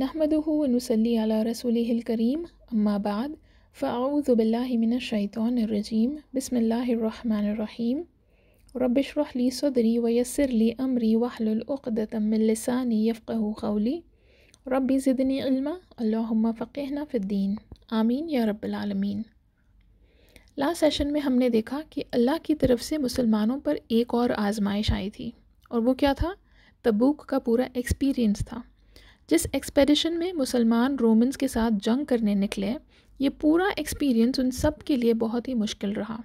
नहमदहु वनसली अला रसूल करीम अम्मा बाद फ़ाऊज़बिल्लिमिनशैतरजीम बसमीम रबिशरहली सदरी वयसरली अमरी वहलुलदतमिलसानी यफ़ू रबी ज़िदनी इल्मा अल्लाहुम्मा आमीन या रब्बालमीन लास्ट सेशन में हमने देखा कि अल्लाह की तरफ से मुसलमानों पर एक और आजमाइश आई थी और वो क्या था तबूक का पूरा एक्सपीरियंस था जिस एक्सपेडिशन में मुसलमान रोमन्स के साथ जंग करने निकले ये पूरा एक्सपीरियंस उन सब के लिए बहुत ही मुश्किल रहा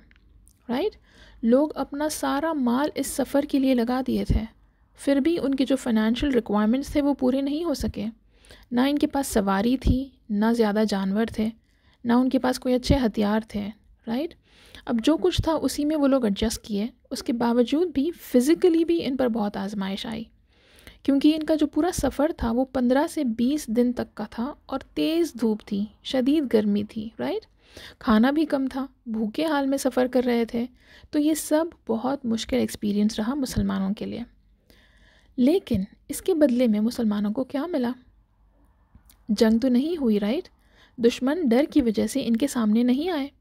राइट लोग अपना सारा माल इस सफ़र के लिए लगा दिए थे फिर भी उनके जो फाइनेंशियल रिक्वायरमेंट्स थे वो पूरे नहीं हो सके ना इनके पास सवारी थी ना ज़्यादा जानवर थे ना उनके पास कोई अच्छे हथियार थे राइट अब जो कुछ था उसी में वो लोग एडजस्ट किए उसके बावजूद भी फ़िज़िकली भी इन पर बहुत आजमाइश आई क्योंकि इनका जो पूरा सफ़र था वो पंद्रह से बीस दिन तक का था और तेज़ धूप थी शदीद गर्मी थी राइट खाना भी कम था भूखे हाल में सफ़र कर रहे थे तो ये सब बहुत मुश्किल एक्सपीरियंस रहा मुसलमानों के लिए लेकिन इसके बदले में मुसलमानों को क्या मिला जंग तो नहीं हुई राइट दुश्मन डर की वजह से इनके सामने नहीं आए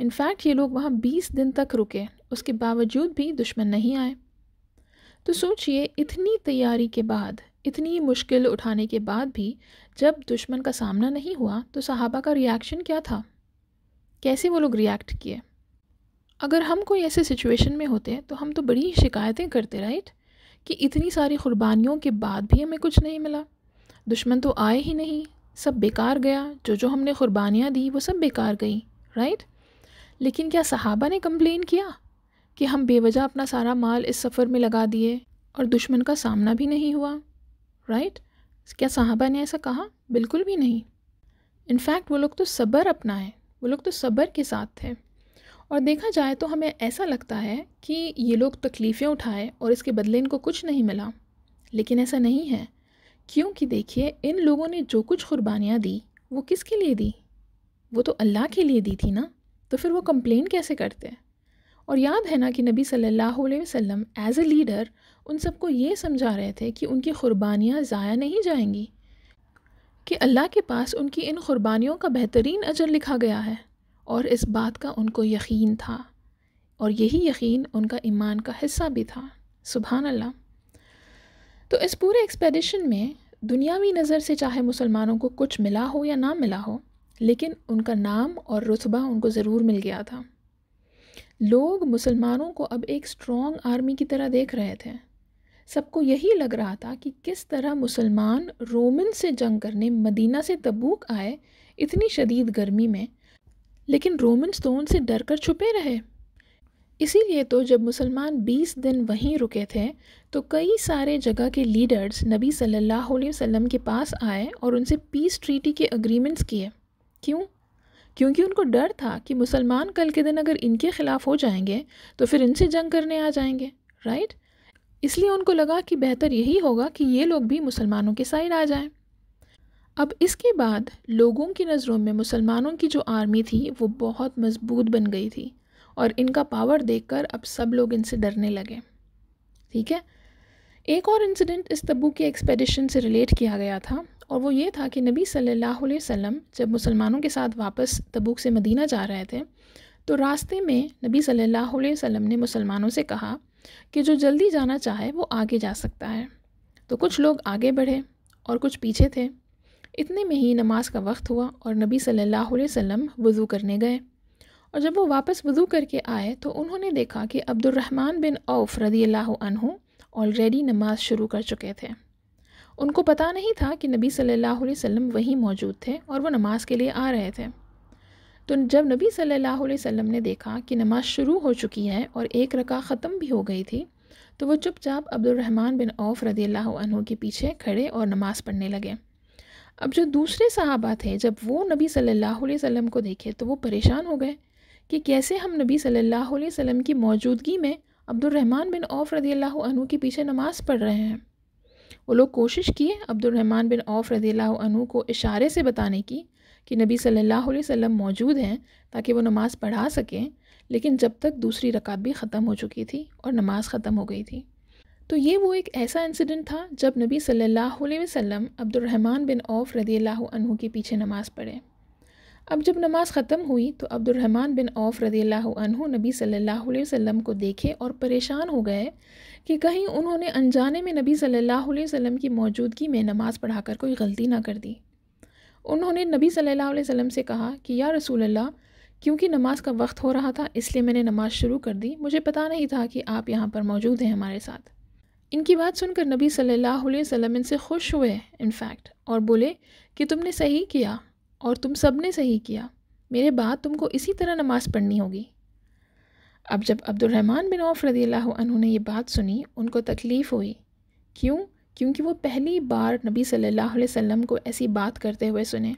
इनफैक्ट ये लोग वहाँ बीस दिन तक रुके उसके बावजूद भी दुश्मन नहीं आए तो सोचिए इतनी तैयारी के बाद इतनी मुश्किल उठाने के बाद भी जब दुश्मन का सामना नहीं हुआ तो सहाबा का रिएक्शन क्या था कैसे वो लोग रिएक्ट किए अगर हम कोई ऐसे सिचुएशन में होते तो हम तो बड़ी शिकायतें करते राइट कि इतनी सारी क़ुरबानियों के बाद भी हमें कुछ नहीं मिला दुश्मन तो आए ही नहीं सब बेकार गया जो जो हमने क़ुरबानियाँ दी वो सब बेकार गई राइट लेकिन क्या सहाबा ने कम्प्लेन किया कि हम बेवजह अपना सारा माल इस सफ़र में लगा दिए और दुश्मन का सामना भी नहीं हुआ राइट क्या साहबा ने ऐसा कहा बिल्कुल भी नहीं इनफैक्ट वो लोग तो सब्र अपना है वो लोग तो सब्र के साथ थे और देखा जाए तो हमें ऐसा लगता है कि ये लोग तकलीफ़ें उठाए और इसके बदले इनको कुछ नहीं मिला लेकिन ऐसा नहीं है क्योंकि देखिए इन लोगों ने जो कुछ कुर्बानियाँ दी वो किसके लिए दी वो तो अल्लाह के लिए दी थी ना तो फिर वो कंप्लेन कैसे करते हैं और याद है ना कि नबी सल्लल्लाहु अलैहि वसल्लम एज़ ए लीडर उन सबको ये समझा रहे थे कि उनकी क़ुरबानियाँ ज़ाया नहीं जाएंगी कि अल्लाह के पास उनकी इन क़ुरबानियों का बेहतरीन अजर लिखा गया है और इस बात का उनको यकीन था और यही यकीन उनका ईमान का हिस्सा भी था सुबहान अल्लाह तो इस पूरे एक्सपेडिशन में दुनियावी नज़र से चाहे मुसलमानों को कुछ मिला हो या ना मिला हो लेकिन उनका नाम और रुतबा उनको ज़रूर मिल गया था लोग मुसलमानों को अब एक स्ट्रॉन्ग आर्मी की तरह देख रहे थे सबको यही लग रहा था कि किस तरह मुसलमान रोमन से जंग करने मदीना से तबूक आए इतनी शदीद गर्मी में लेकिन रोमन तो उनसे डर कर छुपे रहे इसीलिए तो जब मुसलमान 20 दिन वहीं रुके थे तो कई सारे जगह के लीडर्स नबी सल्लल्लाहु अलैहि वसल्लम के पास आए और उनसे पीस ट्रीटी के अग्रीमेंट्स किए क्यों क्योंकि उनको डर था कि मुसलमान कल के दिन अगर इनके ख़िलाफ़ हो जाएंगे तो फिर इनसे जंग करने आ जाएंगे राइट इसलिए उनको लगा कि बेहतर यही होगा कि ये लोग भी मुसलमानों के साइड आ जाएं। अब इसके बाद लोगों की नज़रों में मुसलमानों की जो आर्मी थी वो बहुत मजबूत बन गई थी और इनका पावर देखकर अब सब लोग इनसे डरने लगे ठीक है एक और इंसिडेंट इस तब्बू के एक्सपेडिशन से रिलेट किया गया था और वो ये था कि नबी सल्लल्लाहु अलैहि वसल्लम जब मुसलमानों के साथ वापस तबूक से मदीना जा रहे थे तो रास्ते में नबी सल्लल्लाहु अलैहि वसल्लम ने मुसलमानों से कहा कि जो जल्दी जाना चाहे वो आगे जा सकता है तो कुछ लोग आगे बढ़े और कुछ पीछे थे इतने में ही नमाज का वक्त हुआ और नबी सल्लल्लाहु अलैहि वसल्लम वज़ू करने गए और जब वो वापस वज़ू करके आए तो उन्होंने देखा कि अब्दुलरहमान बिन औफ रदी अल्लाह ऑलरेडी नमाज़ शुरू कर चुके थे उनको पता नहीं था कि नबी सल्लल्लाहु अलैहि वसल्लम वहीं मौजूद थे और वो नमाज के लिए आ रहे थे तो जब नबी सल्लल्लाहु अलैहि वसल्लम ने देखा कि नमाज शुरू हो चुकी है और एक रका ख़त्म भी हो गई थी तो वो चुपचाप अब्दुलरहमान बिन औफ रदी अल्लाह के पीछे खड़े और नमाज़ पढ़ने लगे अब जो दूसरे साहबा थे जब वो नबी सल्लल्लाहु अलैहि वसल्लम को देखे तो वो परेशान हो गए कि कैसे हम नबी सल्लल्लाहु अलैहि वसल्लम की मौजूदगी में अब्दुलरहमान बिन औफ रदी अल्लाह के पीछे नमाज़ पढ़ रहे हैं वो लोग कोशिश किए अब्दुलरहमान बिन औफ रज़ी अनु को इशारे से बताने की कि नबी सल्लल्लाहु अलैहि वसल्लम मौजूद हैं ताकि वो नमाज़ पढ़ा सकें लेकिन जब तक दूसरी रकात भी ख़त्म हो चुकी थी और नमाज़ ख़त्म हो गई थी तो ये वो एक ऐसा इंसिडेंट था जब नबी सल्लल्लाहु अलैहि वसल्लम अब्दुलरहमान बिन औफ रदी अनहु के पीछे नमाज़ पढ़े अब जब नमाज़ ख़त्म हुई तो अब्दुलरहमान बिन औफ रदी नबी सल्लल्लाहु अलैहि वसल्लम को देखे और परेशान हो गए कि कहीं उन्होंने अनजाने में नबी सल्लल्लाहु अलैहि वसल्लम की मौजूदगी में नमाज़ पढ़ाकर कोई गलती ना कर दी उन्होंने नबी सल्लल्लाहु अलैहि वसल्लम से कहा कि या रसूल अल्लाह क्योंकि नमाज का वक्त हो रहा था इसलिए मैंने नमाज़ शुरू कर दी मुझे पता नहीं था कि आप यहाँ पर मौजूद हैं हमारे साथ इनकी बात सुनकर नबी सल्लल्लाहु अलैहि वसल्लम इनसे खुश हुए इनफैक्ट और बोले कि तुमने सही किया और तुम सब ने सही किया मेरे बाद तुमको इसी तरह नमाज़ पढ़नी होगी अब जब अब्दुलरहमान बिन औफ रदी अल्लाह ने यह बात सुनी उनको तकलीफ़ हुई क्यों क्योंकि वो पहली बार नबी सल्लल्लाहु अलैहि वसल्लम को ऐसी बात करते हुए सुने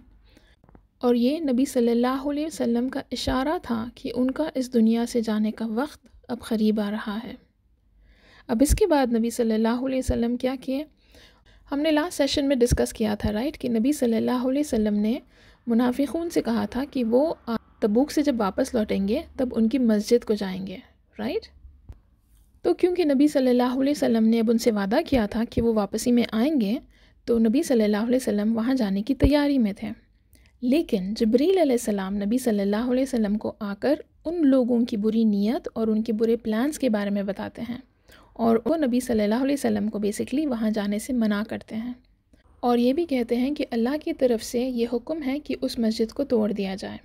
और ये नबी सल्लल्लाहु अलैहि वसल्लम का इशारा था कि उनका इस दुनिया से जाने का वक्त अब करीब आ रहा है अब इसके बाद नबी सल्लल्लाहु अलैहि वसल्लम क्या किए हमने लास्ट सेशन में डिस्कस किया था राइट कि नबी सल्लल्लाहु अलैहि वसल्लम ने मुनाफिकून से कहा था कि वो तबूक से जब वापस लौटेंगे तब उनकी मस्जिद को जाएंगे राइट तो क्योंकि नबी सल्लल्लाहु अलैहि वसल्लम ने अब उनसे वादा किया था कि वो वापसी में आएंगे तो नबी सल्लल्लाहु अलैहि वसल्लम वहाँ जाने की तैयारी में थे लेकिन जबरील सलाम नबी सल्लल्लाहु अलैहि वसल्लम को आकर उन लोगों की बुरी नीयत और उनके बुरे प्लान्स के बारे में बताते हैं और वो नबी सल्लल्लाहु अलैहि वसल्लम को बेसिकली वहाँ जाने से मना करते हैं और ये भी कहते हैं कि अल्लाह की तरफ से ये हुक्म है कि उस मस्जिद को तोड़ दिया जाए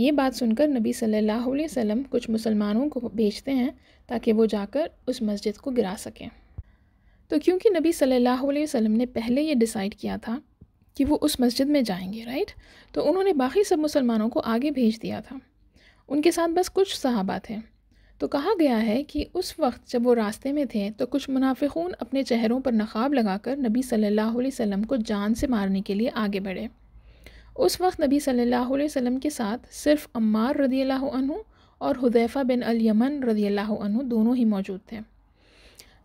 ये बात सुनकर नबी सल्लल्लाहु अलैहि वसल्लम कुछ मुसलमानों को भेजते हैं ताकि वो जाकर उस मस्जिद को गिरा सकें तो क्योंकि नबी सल्लल्लाहु अलैहि वसल्लम ने पहले ये डिसाइड किया था कि वो उस मस्जिद में जाएंगे राइट तो उन्होंने बाकी सब मुसलमानों को आगे भेज दिया था उनके साथ बस कुछ सहाबा थे तो कहा गया है कि उस वक्त जब वो रास्ते में थे तो कुछ मुनाफिकून अपने चेहरों पर नकाब लगाकर नबी सल्लल्लाहु अलैहि वसल्लम को जान से मारने के लिए आगे बढ़े उस वक्त नबी सल्लल्लाहु अलैहि वसल्लम के साथ सिर्फ अम्मार रदी अल्लाह और हुदैफ़ा बिन अलयमन रदी अल्लाह दोनों ही मौजूद थे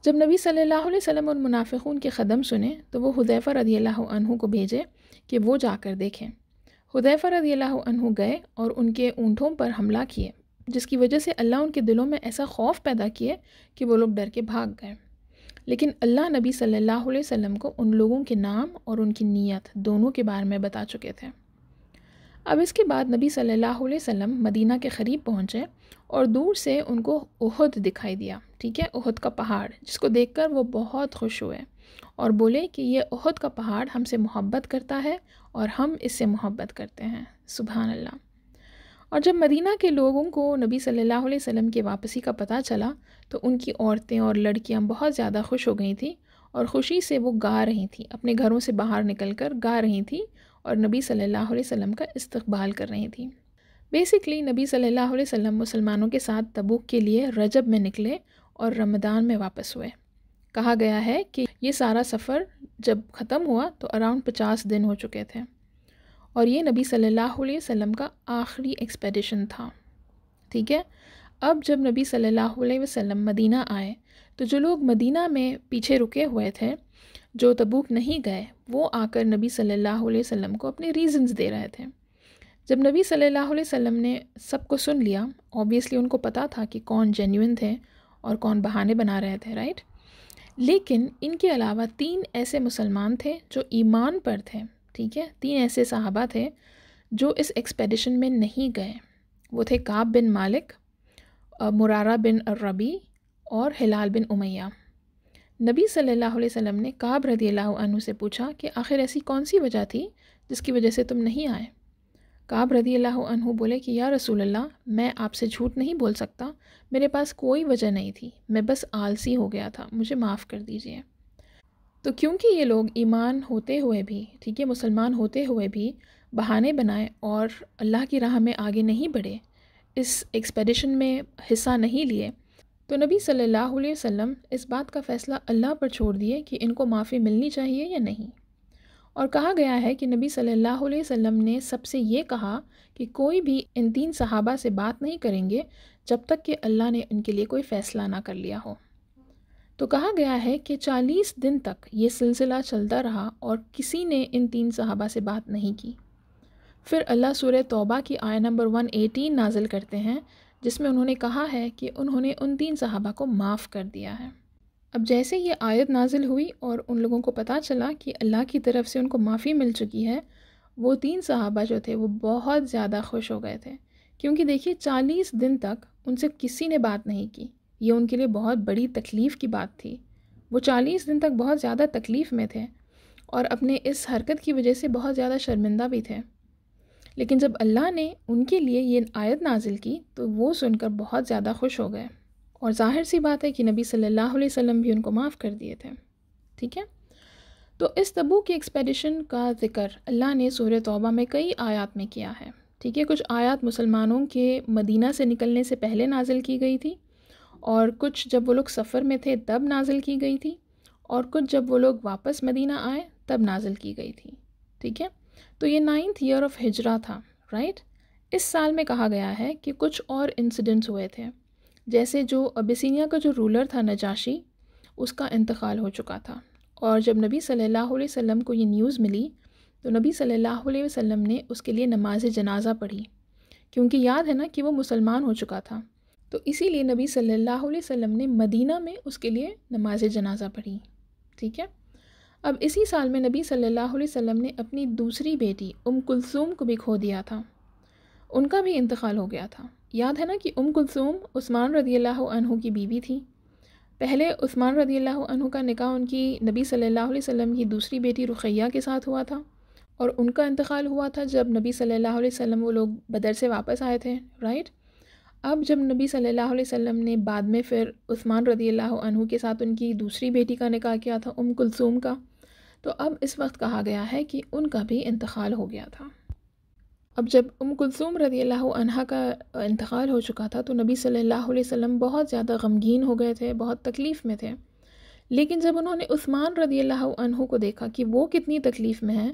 जब नबी सल्लल्लाहु अलैहि वसल्लम उन मुनाफिकून के क़दम सुने तो वो हुदैफ़ा रदी अल्लाह को भेजे कि वो जाकर देखें हुदैफ़ा रदी अल्लाह गए और उनके ऊँटों पर हमला किए जिसकी वजह से अल्लाह उनके दिलों में ऐसा खौफ पैदा किए कि वो लोग डर के भाग गए लेकिन अल्लाह नबी सल्लल्लाहु अलैहि वसल्लम को उन लोगों के नाम और उनकी नीयत दोनों के बारे में बता चुके थे अब इसके बाद नबी सल्लल्लाहु अलैहि वसल्लम मदीना के करीब पहुँचे और दूर से उनको उहद दिखाई दिया ठीक है उहद का पहाड़ जिसको देखकर वो बहुत खुश हुए और बोले कि ये उहद का पहाड़ हमसे मोहब्बत करता है और हम इससे मोहब्बत करते हैं सुबह अल्लाह और जब मदीना के लोगों को नबी सल्लल्लाहु अलैहि वसल्लम की वापसी का पता चला तो उनकी औरतें और लड़कियां बहुत ज़्यादा खुश हो गई थी और ख़ुशी से वो गा रही थी अपने घरों से बाहर निकल कर गा रही थी और नबी सल्लल्लाहु अलैहि वसल्लम का इस्तकबाल कर रही थी बेसिकली नबी सल्लल्लाहु अलैहि वसल्लम मुसलमानों के साथ तबूक के लिए रजब में निकले और रमदान में वापस हुए कहा गया है कि ये सारा सफ़र जब ख़त्म हुआ तो अराउंड पचास दिन हो चुके थे और ये नबी सल्लल्लाहु अलैहि वसल्लम का आखिरी एक्सपेडिशन था ठीक है अब जब नबी सल्लल्लाहु अलैहि वसल्लम मदीना आए तो जो लोग मदीना में पीछे रुके हुए थे जो तबूक नहीं गए वो आकर नबी सल्लल्लाहु अलैहि वसल्लम को अपने रीजंस दे रहे थे जब नबी सल्लल्लाहु अलैहि वसल्लम ने सबको सुन लिया ऑब्वियसली उनको पता था कि कौन जेन्यून थे और कौन बहाने बना रहे थे राइट लेकिन इनके अलावा तीन ऐसे मुसलमान थे जो ईमान पर थे ठीक है तीन ऐसे साहबा थे जो इस एक्सपेडिशन में नहीं गए वो थे काब बिन मालिक मुरारा बिन रबी और हिलाल बिन उमैया नबी सल्लल्लाहु अलैहि वसल्लम ने काब रदी अल्लाह से पूछा कि आखिर ऐसी कौन सी वजह थी जिसकी वजह से तुम नहीं आए काब रदी अल्लाह बोले कि या रसूल अल्लाह मैं आपसे झूठ नहीं बोल सकता मेरे पास कोई वजह नहीं थी मैं बस आलसी हो गया था मुझे माफ़ कर दीजिए तो क्योंकि ये लोग ईमान होते हुए भी ठीक है मुसलमान होते हुए भी बहाने बनाए और अल्लाह की राह में आगे नहीं बढ़े इस एक्सपेडिशन में हिस्सा नहीं लिए तो नबी सल्लल्लाहु अलैहि वसल्लम इस बात का फ़ैसला अल्लाह पर छोड़ दिए कि इनको माफ़ी मिलनी चाहिए या नहीं और कहा गया है कि नबी सल्लल्लाहु अलैहि वसल्लम ने सबसे ये कहा कि कोई भी इन तीन सहाबा से बात नहीं करेंगे जब तक कि अल्लाह ने इनके लिए कोई फ़ैसला ना कर लिया हो तो कहा गया है कि चालीस दिन तक ये सिलसिला चलता रहा और किसी ने इन तीन सहाबा से बात नहीं की फिर अल्लाह सूर तौबा की आय नंबर एटीन नाजिल करते हैं जिसमें उन्होंने कहा है कि उन्होंने उन तीन सहाबा को माफ़ कर दिया है अब जैसे ये आयत नाजिल हुई और उन लोगों को पता चला कि अल्लाह की तरफ से उनको माफ़ी मिल चुकी है वो तीन सहाबा जो थे वो बहुत ज़्यादा खुश हो गए थे क्योंकि देखिए चालीस दिन तक उनसे किसी ने बात नहीं की ये उनके लिए बहुत बड़ी तकलीफ़ की बात थी वो चालीस दिन तक बहुत ज़्यादा तकलीफ़ में थे और अपने इस हरकत की वजह से बहुत ज़्यादा शर्मिंदा भी थे लेकिन जब अल्लाह ने उनके लिए ये आयत नाजिल की तो वो सुनकर बहुत ज़्यादा खुश हो गए और जाहिर सी बात है कि नबी सल्लल्लाहु अलैहि वसल्लम भी उनको माफ़ कर दिए थे ठीक है तो इस तबू की एक्सपेडिशन का जिक्र अल्लाह ने सूर्य तौबा में कई आयात में किया है ठीक है कुछ आयात मुसलमानों के मदीना से निकलने से पहले नाजिल की गई थी और कुछ जब वो लोग सफ़र में थे तब नाजिल की गई थी और कुछ जब वो लोग वापस मदीना आए तब नाजिल की गई थी ठीक है तो ये नाइन्थ ईयर ऑफ हिजरा था राइट इस साल में कहा गया है कि कुछ और इंसिडेंट्स हुए थे जैसे जो अबिसिनिया का जो रूलर था नजाशी उसका इंतकाल हो चुका था और जब नबी सल्लल्लाहु अलैहि वसल्लम को ये न्यूज़ मिली तो नबी सल्लल्लाहु अलैहि वसल्लम ने उसके लिए नमाज जनाजा पढ़ी क्योंकि याद है ना कि वो मुसलमान हो चुका था तो इसीलिए नबी सल्लल्लाहु अलैहि वसल्लम ने मदीना में उसके लिए नमाज जनाजा पढ़ी ठीक है अब इसी साल में नबी सल्लल्लाहु अलैहि वसल्लम ने अपनी दूसरी बेटी उम कुलसूम को भी खो दिया था उनका भी इंतकाल हो गया था याद है ना कि उम कुलसूम उस्मान रदी अल्लाह की बीवी थी पहले उस्मान रदी अल्लाह का निकाह उनकी नबी सल्लल्लाहु अलैहि वसल्लम की दूसरी बेटी रुखैया के साथ हुआ था और उनका इंतकाल हुआ था जब नबी सल्लल्लाहु अलैहि वसल्लम वो लोग बदर से वापस आए थे राइट अब जब नबी सल्लल्लाहु अलैहि वसल्लम ने बाद में फिर उस्मान रदी अल्लाह के साथ उनकी दूसरी बेटी का निकाह किया था उम कुलसूम का तो अब इस वक्त कहा गया है कि उनका भी इंतकाल हो गया था अब जब उम कुलसूम रदी अल्लाह का इंतकाल हो चुका था तो नबी सल्लल्लाहु अलैहि वसल्लम बहुत ज़्यादा गमगीन हो गए थे बहुत तकलीफ़ में थे लेकिन जब उन्होंने उस्मान रदी अल्लाह को देखा कि वो कितनी तकलीफ़ में है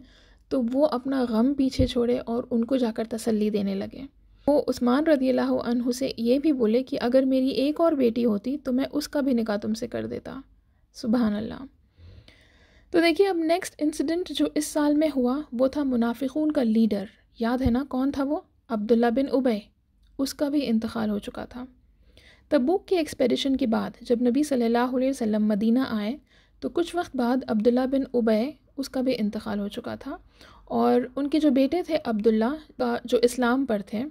तो वो अपना गम पीछे छोड़े और उनको जाकर तसल्ली देने लगे वो उस्मान रदी अल्लाह से ये भी बोले कि अगर मेरी एक और बेटी होती तो मैं उसका भी निका तुमसे कर देता सुबहानल्ला तो देखिए अब नेक्स्ट इंसिडेंट जो इस साल में हुआ वो था मुनाफिकून का लीडर याद है ना कौन था वो अब्दुल्ला बिन उबे उसका भी इंतकाल हो चुका था तबूक की एक्सपेडिशन के बाद जब नबी सल्लल्लाहु अलैहि वसल्लम मदीना आए तो कुछ वक्त बाद अब्दुल्ला बिन उबे उसका भी इंतकाल हो चुका था और उनके जो बेटे थे अब्दुल्ला का जो इस्लाम पर थे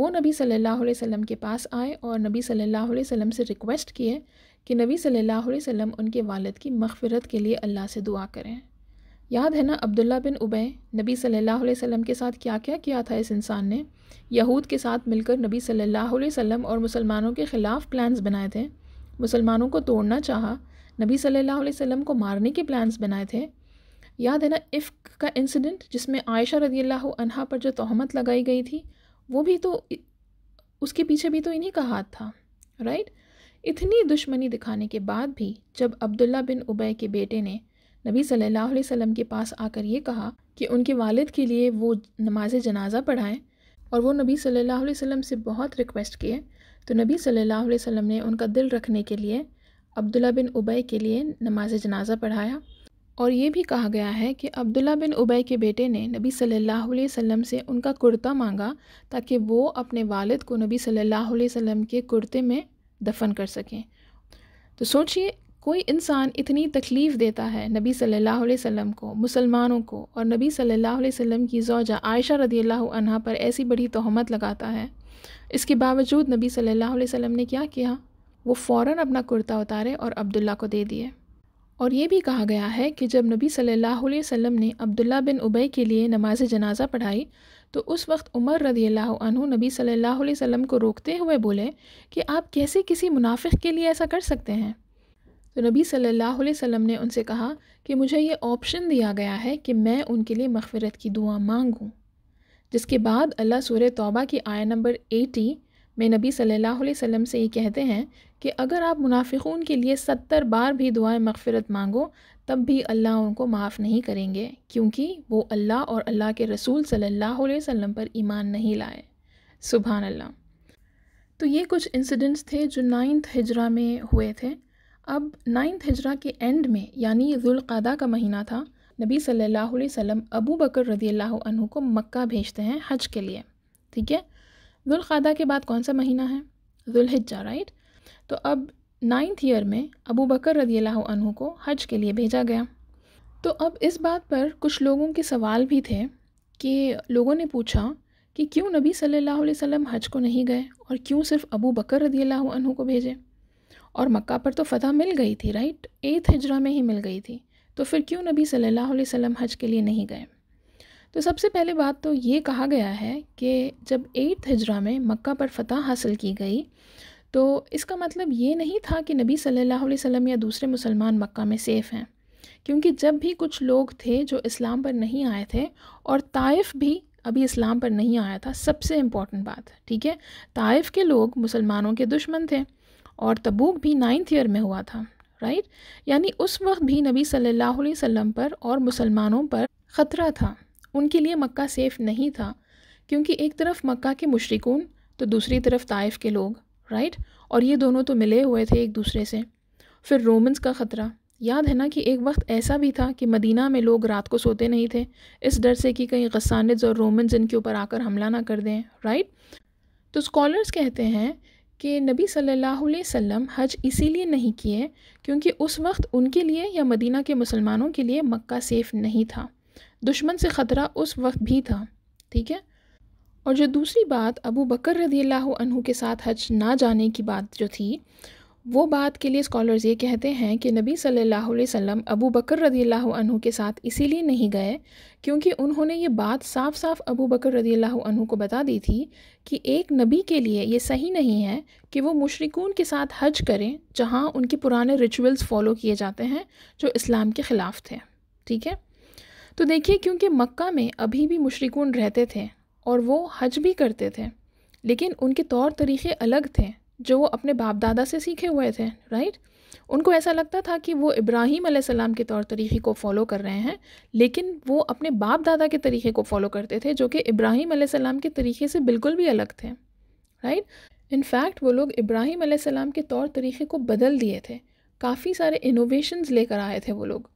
वो नबी सल्लल्लाहु अलैहि वसल्लम के पास आए और नबी सल्लल्लाहु अलैहि वसल्लम से रिक्वेस्ट किए कि नबी सल्लल्लाहु अलैहि वसल्लम उनके वालद की मगफ़रत के लिए अल्लाह से दुआ करें याद है ना अब्दुल्ला बिन उबै नबी सल्लल्लाहु अलैहि वसल्लम के साथ क्या क्या किया था इस इंसान ने यहूद के साथ मिलकर नबी सल्लल्लाहु अलैहि वसल्लम और मुसलमानों के ख़िलाफ़ प्लान्स बनाए थे मुसलमानों को तोड़ना चाहा नबी सल्लल्लाहु अलैहि वसल्लम को मारने के प्लान्स बनाए थे याद है ना इफ़्क का इंसिडेंट जिसमें आयशा रदी अनहा पर जो तहमत लगाई गई थी वो भी तो उसके पीछे भी तो इन्हीं का हाथ था राइट right? इतनी दुश्मनी दिखाने के बाद भी जब अब्दुल्ला बिन उबै के बेटे ने नबी सल्लल्लाहु अलैहि वसल्लम के पास आकर ये कहा कि उनके वालिद के लिए वो नमाज जनाजा पढ़ाएं और वो नबी सल्लल्लाहु अलैहि वसल्लम से बहुत रिक्वेस्ट किए तो नबी सल्लल्लाहु अलैहि वसल्लम ने उनका दिल रखने के लिए अब्दुल्ला बिन उबै के लिए नमाज जनाजा पढ़ाया और ये भी कहा गया है कि अब्दुल्ला बिन उबै के बेटे ने नबी सल्लल्लाहु अलैहि वसल्लम से उनका कुर्ता मांगा ताकि वो अपने वालिद को नबी सल्लल्लाहु अलैहि वसल्लम के कुर्ते में दफन कर सकें तो सोचिए कोई इंसान इतनी तकलीफ़ देता है नबी सल्लल्लाहु अलैहि वसल्लम को मुसलमानों को और नबी सल्लल्लाहु अलैहि वसल्लम की जौजा आयशा रदी अल्लाह पर ऐसी बड़ी तहमत लगाता है इसके बावजूद नबी सल्लल्लाहु अलैहि वसल्लम ने क्या किया वो फ़ौर अपना कुर्ता उतारे और अब्दुल्ला को दे दिए और ये भी कहा गया है कि जब नबी सल्लल्लाहु अलैहि वसल्लम ने अब्दुल्ला बिन उबई के लिए नमाज जनाजा पढ़ाई तो उस वक्त उमर रदी अल्लाह नबी सल्लल्लाहु अलैहि वसल्लम को रोकते हुए बोले कि आप कैसे किसी मुनाफिक के लिए ऐसा कर सकते हैं तो नबी सल्लल्लाहु अलैहि वसल्लम ने उनसे कहा कि मुझे ये ऑप्शन दिया गया है कि मैं उनके लिए मफफ़रत की दुआ मांगूँ जिसके बाद अल्लाह सूर तौबा की आया नंबर एटी में नबी सल्लल्लाहु वसम से ये कहते हैं कि अगर आप मुनाफिकून के लिए सत्तर बार भी दुआएँ मगफ़रत मांगो तब भी अल्लाह उनको माफ़ नहीं करेंगे क्योंकि वो अल्लाह और अल्लाह के रसूल सल्लल्लाहु अलैहि वसल्लम पर ईमान नहीं लाए सुबहान अल्लाह तो ये कुछ इंसिडेंट्स थे जो नाइन्थ हिजरा में हुए थे अब नाइन्थ हिजरा के एंड में यानी जुल्क़ादा का महीना था नबी सल्लल्लाहु अलैहि वसल्लम अबू बकर रज़ी अल्लाह अनु को मक्का भेजते हैं हज के लिए ठीक है जुल्क़ादा के बाद कौन सा महीना है जुल्हिजा राइट तो अब नाइन्थ ईयर में अबू बकर रदील्ला को हज के लिए भेजा गया तो अब इस बात पर कुछ लोगों के सवाल भी थे कि लोगों ने पूछा कि क्यों नबी सल्लल्लाहु अलैहि वसल्लम हज को नहीं गए और क्यों सिर्फ अबू बकर रदी को भेजे और मक्का पर तो फ़तह मिल गई थी राइट एथ हिजरा में ही मिल गई थी तो फिर क्यों नबी सल्लल्लाहु अलैहि वसल्लम हज के लिए नहीं गए तो सबसे पहले बात तो ये कहा गया है कि जब एट्थ हिजरा में मक्का पर फ़तह हासिल की गई तो इसका मतलब ये नहीं था कि नबी सल्लल्लाहु अलैहि वसल्लम या दूसरे मुसलमान मक्का में सेफ़ हैं क्योंकि जब भी कुछ लोग थे जो इस्लाम पर नहीं आए थे और ताइफ भी अभी इस्लाम पर नहीं आया था सबसे इम्पॉर्टेंट बात ठीक है ताइफ के लोग मुसलमानों के दुश्मन थे और तबूक भी नाइन्थ ईयर में हुआ था राइट यानी उस वक्त भी नबी सल्लल्लाहु अलैहि वसल्लम पर और मुसलमानों पर ख़तरा था उनके लिए मक्का सेफ़ नहीं था क्योंकि एक तरफ मक्का के मुशरिकून तो दूसरी तरफ ताइफ के लोग राइट और ये दोनों तो मिले हुए थे एक दूसरे से फिर रोमन्स का ख़तरा याद है ना कि एक वक्त ऐसा भी था कि मदीना में लोग रात को सोते नहीं थे इस डर से कि कहीं गसानज और रोमन्स इनके ऊपर आकर हमला ना कर दें राइट तो स्कॉलर्स कहते हैं कि नबी सल्लल्लाहु अलैहि वसल्लम हज इसीलिए नहीं किए क्योंकि उस वक्त उनके लिए या मदीना के मुसलमानों के लिए मक्का सेफ़ नहीं था दुश्मन से ख़तरा उस वक्त भी था ठीक है और जो दूसरी बात अबू बकर रदी अल्लाह के साथ हज ना जाने की बात जो थी वो बात के लिए स्कॉलर्स ये कहते हैं कि नबी सल्लल्लाहु अलैहि वसल्लम अबू बकर रदी अनहु के साथ इसीलिए नहीं गए क्योंकि उन्होंने ये बात साफ साफ अबू बकर रदी अनहु को बता दी थी कि एक नबी के लिए ये सही नहीं है कि वो मुशरकून के साथ हज करें जहाँ उनके पुराने रिचुअल्स फ़ॉलो किए जाते हैं जो इस्लाम के ख़िलाफ़ थे ठीक है तो देखिए क्योंकि मक्का में अभी भी मुशरकून रहते थे और वो हज भी करते थे लेकिन उनके तौर तरीक़े अलग थे जो वो अपने बाप दादा से सीखे हुए थे राइट उनको ऐसा लगता था कि वो इब्राहिम सलाम के तौर तरीक़े को फ़ॉलो कर रहे हैं लेकिन वो अपने बाप दादा के तरीक़े को फ़ॉलो करते थे जो कि इब्राहिम सलाम के तरीक़े से बिल्कुल भी अलग थे राइट इनफैक्ट वो लोग इब्राहिम सलाम के तौर तरीक़े को बदल दिए थे काफ़ी सारे इनोवेशन लेकर आए थे वो लोग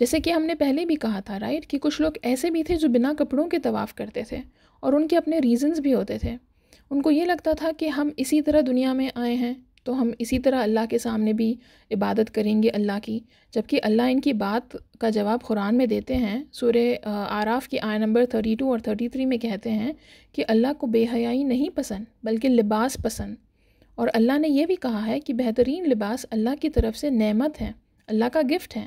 जैसे कि हमने पहले भी कहा था राइट कि कुछ लोग ऐसे भी थे जो बिना कपड़ों के तवाफ़ करते थे और उनके अपने रीज़न्स भी होते थे उनको ये लगता था कि हम इसी तरह दुनिया में आए हैं तो हम इसी तरह अल्लाह के सामने भी इबादत करेंगे अल्लाह की जबकि अल्लाह इनकी बात का जवाब कुरान में देते हैं सूर्य आराफ़ की आय नंबर थर्टी टू और थर्टी थ्री में कहते हैं कि अल्लाह को बेहयाई नहीं पसंद बल्कि लिबास पसंद और अल्लाह ने यह भी कहा है कि बेहतरीन लिबास अल्लाह की तरफ से नमत है अल्लाह का गिफ्ट है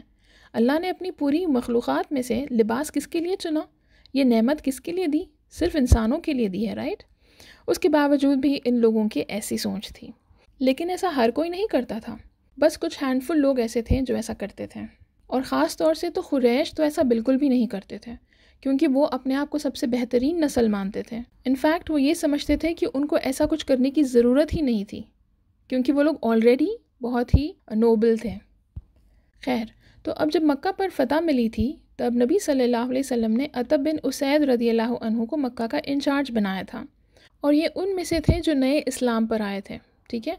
अल्लाह ने अपनी पूरी मखलूक़ात में से लिबास किसके लिए चुना ये नेमत किसके लिए दी सिर्फ इंसानों के लिए दी है राइट उसके बावजूद भी इन लोगों की ऐसी सोच थी लेकिन ऐसा हर कोई नहीं करता था बस कुछ हैंडफुल लोग ऐसे थे जो ऐसा करते थे और ख़ास तौर से तो खुरैश तो ऐसा बिल्कुल भी नहीं करते थे क्योंकि वो अपने आप को सबसे बेहतरीन नस्ल मानते थे इनफैक्ट वो ये समझते थे कि उनको ऐसा कुछ करने की ज़रूरत ही नहीं थी क्योंकि वो लोग ऑलरेडी बहुत ही नोबल थे खैर तो अब जब मक्का पर फतह मिली थी तब नबी सल्लल्लाहु अलैहि वसल्लम ने अतब बिन उसैद रदी अल्लाह को मक्का का इंचार्ज बनाया था और ये उनमें से थे जो नए इस्लाम पर आए थे ठीक है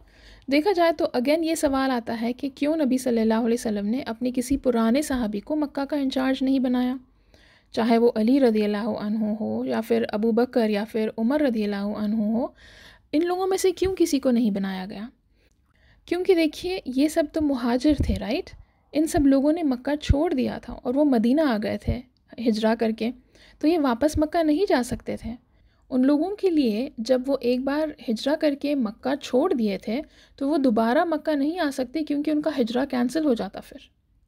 देखा जाए तो अगेन ये सवाल आता है कि क्यों नबी सल्लल्लाहु अलैहि वसल्लम ने अपने किसी पुराने साहबी को मक्का का इंचार्ज नहीं बनाया चाहे वो अली रदी अल्लाह हो या फिर अबू बकर या फिर उमर रदी अल्लाह हो इन लोगों में से क्यों किसी को नहीं बनाया गया क्योंकि देखिए ये सब तो महाजिर थे राइट इन सब लोगों ने मक्का छोड़ दिया था और वो मदीना आ गए थे हिजरा करके तो ये वापस मक्का नहीं जा सकते थे उन लोगों के लिए जब वो एक बार हिजरा करके मक्का छोड़ दिए थे तो वो दोबारा मक्का नहीं आ सकते क्योंकि उनका हिजरा कैंसिल हो जाता फिर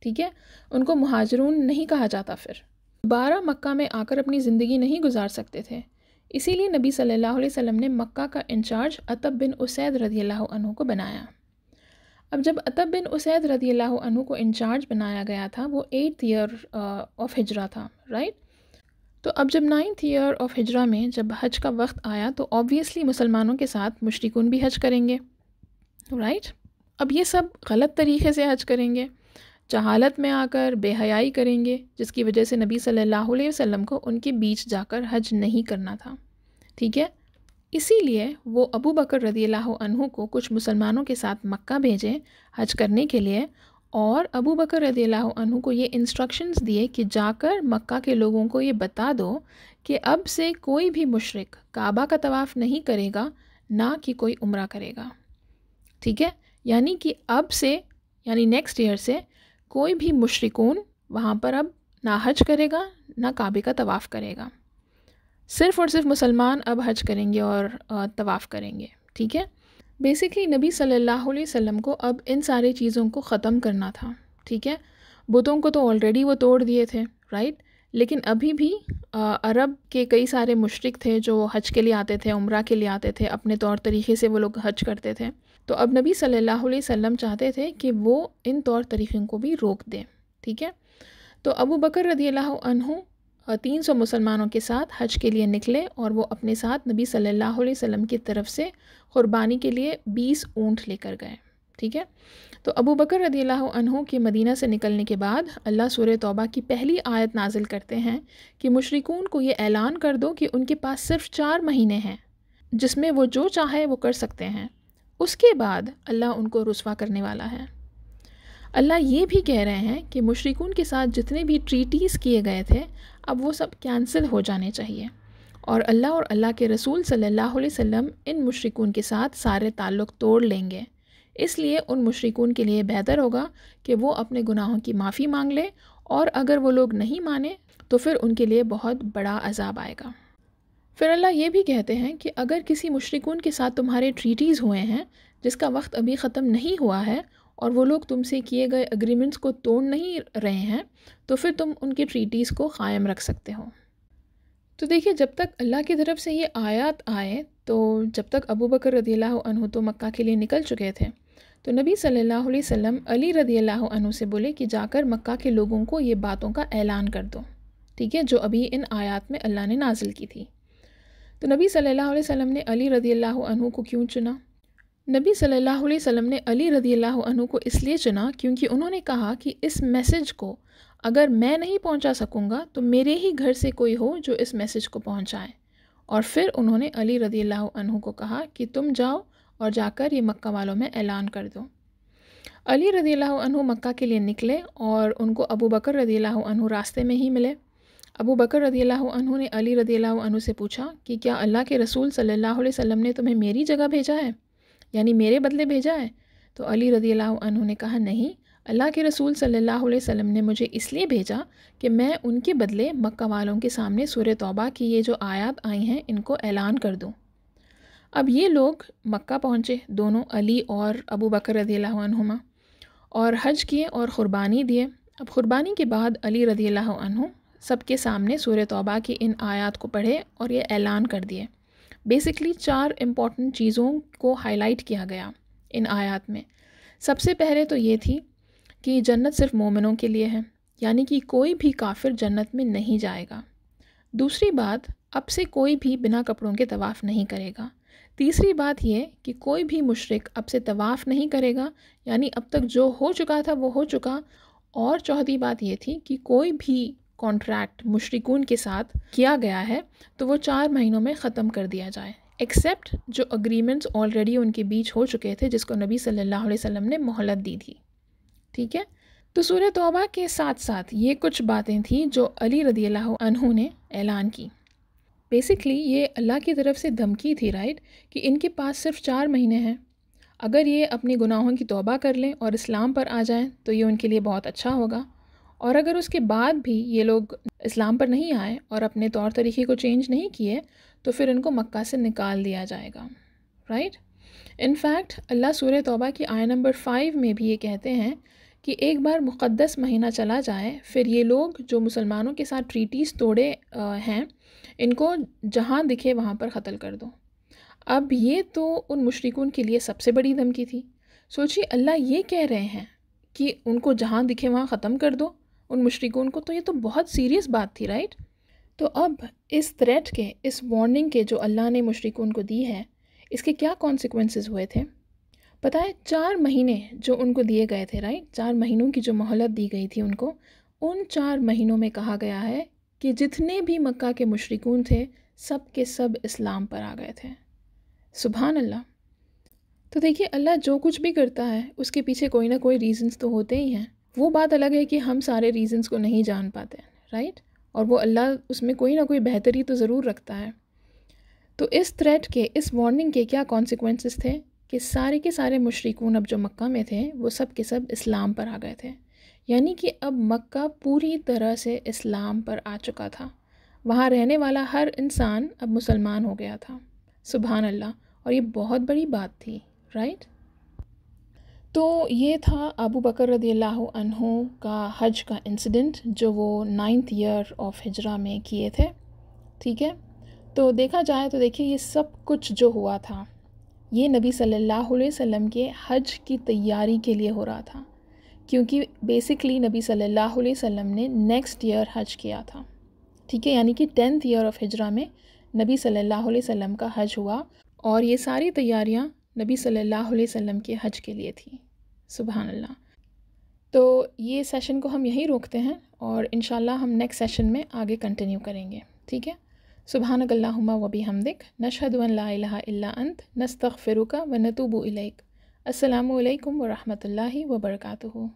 ठीक है उनको महाजरून नहीं कहा जाता फिर दोबारा मक्का में आकर अपनी ज़िंदगी नहीं गुजार सकते थे इसीलिए नबी सल्लल्लाहु अलैहि वसल्लम ने मक्का का इंचार्ज अतब बिन उसैद रज़ी अल्लाह को बनाया अब जब अतब बिन उसैद रदी अनु को इंचार्ज बनाया गया था वो एट्थ ईयर ऑफ हिजरा था राइट तो अब जब नाइन्थ ईयर ऑफ हिजरा में जब हज का वक्त आया तो ऑब्वियसली मुसलमानों के साथ मुशरकून भी हज करेंगे राइट अब ये सब गलत तरीके से हज करेंगे जहालत में आकर बेहयाई करेंगे जिसकी वजह से नबी सल्लल्लाहु अलैहि वसल्लम को उनके बीच जाकर हज नहीं करना था ठीक है इसीलिए वो अबू बकर रदी अनहु को कुछ मुसलमानों के साथ मक्का भेजें हज करने के लिए और अबू बकर रदी अनहु को ये इंस्ट्रक्शंस दिए कि जाकर मक्का के लोगों को ये बता दो कि अब से कोई भी मुशरक काबा का तवाफ़ नहीं करेगा ना कि कोई उम्र करेगा ठीक है यानी कि अब से यानी नेक्स्ट ईयर से कोई भी मुशरकून वहाँ पर अब ना हज करेगा ना काबे का तवाफ़ करेगा सिर्फ़ और सिर्फ मुसलमान अब हज करेंगे और तवाफ़ करेंगे ठीक है बेसिकली नबी सल्लल्लाहु अलैहि वसल्लम को अब इन सारी चीज़ों को ख़त्म करना था ठीक है बुतों को तो ऑलरेडी वो तोड़ दिए थे राइट लेकिन अभी भी अरब के कई सारे मुशरक थे जो हज के लिए आते थे उम्र के लिए आते थे अपने तौर तरीके से वो लोग हज करते थे तो अब नबी सल्लल्लाहु अलैहि वसल्लम चाहते थे कि वो इन तौर तरीक़ों को भी रोक दें ठीक है तो अबू बकर रदी अनहु तीन सौ मुसलमानों के साथ हज के लिए निकले और वो अपने साथ नबी सल्लल्लाहु अलैहि वसल्लम की तरफ से क़ुरबानी के लिए बीस ऊँट लेकर गए ठीक है तो अबू बकर रदी अनहों के मदीना से निकलने के बाद अल्लाह सूर तौबा की पहली आयत नाजिल करते हैं कि मशरकून को ये ऐलान कर दो कि उनके पास सिर्फ चार महीने हैं जिसमें वो जो चाहे वो कर सकते हैं उसके बाद अल्लाह उनको रसवा करने वाला है अल्लाह ये भी कह रहे हैं कि मशरकून के साथ जितने भी ट्रीटीज़ किए गए थे अब वो सब कैंसिल हो जाने चाहिए और अल्लाह और अल्लाह के रसूल सल्लल्लाहु अलैहि वसल्लम इन मुशरकून के साथ सारे ताल्लुक़ तोड़ लेंगे इसलिए उन मुशरकून के लिए बेहतर होगा कि वो अपने गुनाहों की माफ़ी मांग लें और अगर वो लोग नहीं माने तो फिर उनके लिए बहुत बड़ा अजाब आएगा फिर अल्लाह ये भी कहते हैं कि अगर किसी मुशरकून के साथ तुम्हारे ट्रीटीज़ हुए हैं जिसका वक्त अभी ख़त्म नहीं हुआ है और वो लोग तुमसे किए गए अग्रीमेंट्स को तोड़ नहीं रहे हैं तो फिर तुम उनकी ट्रीटीज़ को कायम रख सकते हो तो देखिए जब तक अल्लाह की तरफ से ये आयात आए तो जब तक अबू बकर रदी तो मक्का के लिए निकल चुके थे तो नबी सल्लल्लाहु अलैहि वसल्लम अली रदी अनहु से बोले कि जाकर मक्का के लोगों को ये बातों का ऐलान कर दो ठीक है जो अभी इन आयात में अल्लाह ने नाजिल की थी तो नबी सल्लल्लाहु अलैहि वसल्लम ने अली रदी अनहु को क्यों चुना नबी सल्लल्लाहु अलैहि वसल्लम ने अली रदी अल्लाह को इसलिए चुना क्योंकि उन्होंने कहा कि इस मैसेज को अगर मैं नहीं पहुंचा सकूंगा तो मेरे ही घर से कोई हो जो इस मैसेज को पहुंचाए और फिर उन्होंने अली रदी अल्लाह को कहा कि तुम जाओ और जाकर ये मक्का वालों में ऐलान कर दो अली रदी अल्लाह मक्का के लिए निकले और उनको अबू बकर रदी अल्लाह रास्ते में ही मिले अबू बकर रदी अल्लाह ने अली रदी अल्लाह से पूछा कि क्या अल्लाह के रसूल सल्लल्लाहु अलैहि वसल्लम ने तुम्हें मेरी जगह भेजा है यानी मेरे बदले भेजा है तो अली रदी अल्लाह ने कहा नहीं अल्लाह के रसूल सल्लल्लाहु अलैहि वसल्लम ने मुझे इसलिए भेजा कि मैं उनके बदले मक्का वालों के सामने सूर्य तौबा की ये जो आयात आई हैं इनको ऐलान कर दूँ अब ये लोग मक्का पहुँचे दोनों अली और अबू बकर रदी अल्लाहुमा और हज किए और क़ुरबानी दिए अब क़ुरबानी के बाद अली रदी अल्लाह सबके सामने सूर्य तौबा की इन आयात को पढ़े और ये ऐलान कर दिए बेसिकली चार इम्पॉर्टेंट चीज़ों को हाईलाइट किया गया इन आयात में सबसे पहले तो ये थी कि जन्नत सिर्फ मोमिनों के लिए है यानी कि कोई भी काफिर जन्नत में नहीं जाएगा दूसरी बात अब से कोई भी बिना कपड़ों के तवाफ़ नहीं करेगा तीसरी बात यह कि कोई भी मुशरक अब से तवाफ़ नहीं करेगा यानी अब तक जो हो चुका था वो हो चुका और चौथी बात यह थी कि कोई भी कॉन्ट्रैक्ट मुशरकून के साथ किया गया है तो वो चार महीनों में ख़त्म कर दिया जाए एक्सेप्ट जो अग्रीमेंट्स ऑलरेडी उनके बीच हो चुके थे जिसको नबी सल्लल्लाहु अलैहि वसल्लम ने मोहलत दी थी ठीक है तो सूर्य तोबा के साथ साथ ये कुछ बातें थीं जो अली रदी अल्लाह ने ऐलान की बेसिकली ये अल्लाह की तरफ से धमकी थी राइट कि इनके पास सिर्फ चार महीने हैं अगर ये अपने गुनाहों की तोबा कर लें और इस्लाम पर आ जाएं तो ये उनके लिए बहुत अच्छा होगा और अगर उसके बाद भी ये लोग इस्लाम पर नहीं आए और अपने तौर तरीक़े को चेंज नहीं किए तो फिर इनको मक्का से निकाल दिया जाएगा राइट इनफैक्ट अल्लाह सूर तौबा की आय नंबर फ़ाइव में भी ये कहते हैं कि एक बार मुक़दस महीना चला जाए फिर ये लोग जो मुसलमानों के साथ ट्रीटीज़ तोड़े हैं इनको जहाँ दिखे वहाँ पर ख़त्ल कर दो अब ये तो उन मुशरकों के लिए सबसे बड़ी धमकी थी सोचिए अल्लाह ये कह रहे हैं कि उनको जहाँ दिखे वहाँ ख़त्म कर दो उन मुशरकों को तो ये तो बहुत सीरियस बात थी राइट तो अब इस थ्रेट के इस वार्निंग के जो अल्लाह ने मुशरकों को दी है इसके क्या कॉन्सिक्वेंसेज हुए थे पता है चार महीने जो उनको दिए गए थे राइट चार महीनों की जो मोहलत दी गई थी उनको उन चार महीनों में कहा गया है कि जितने भी मक्का के मुशरकून थे सब के सब इस्लाम पर आ गए थे सुबहान अल्लाह तो देखिए अल्लाह जो कुछ भी करता है उसके पीछे कोई ना कोई रीज़न्स तो होते ही हैं वो बात अलग है कि हम सारे रीजंस को नहीं जान पाते राइट और वो अल्लाह उसमें कोई ना कोई बेहतरी तो ज़रूर रखता है तो इस थ्रेट के इस वार्निंग के क्या कॉन्सिक्वेंसेस थे कि सारे के सारे मशरकून अब जो मक्का में थे वो सब के सब इस्लाम पर आ गए थे यानी कि अब मक्का पूरी तरह से इस्लाम पर आ चुका था वहाँ रहने वाला हर इंसान अब मुसलमान हो गया था सुबहानल्ला अल्लाह और ये बहुत बड़ी बात थी राइट तो ये था अबू बकर रदी अल्लाह का हज का इंसिडेंट जो वो नाइन्थ ईयर ऑफ हिजरा में किए थे ठीक है तो देखा जाए तो देखिए ये सब कुछ जो हुआ था ये नबी सल्लल्लाहु अलैहि वसल्लम के हज की तैयारी के लिए हो रहा था क्योंकि बेसिकली नबी सल्लल्लाहु अलैहि वसल्लम ने नेक्स्ट ईयर हज किया था ठीक है यानी कि टेंथ ईयर ऑफ हिजरा में नबी सल्लल्लाहु अलैहि वसल्लम का हज हुआ और ये सारी तैयारियाँ नबी सल्लल्लाहु अलैहि वसल्लम के हज के लिए थी सुबहानल्ला अल्लाह तो ये सेशन को हम यहीं रोकते हैं और इन हम नेक्स्ट सेशन में आगे कंटिन्यू करेंगे ठीक है सुबहानकल्लाहुम्मा वबी हमदिक नशहद ला अंत नस्तफ़ फ़िरुका व नतूबू इलेक असलकम वरहमल वर्का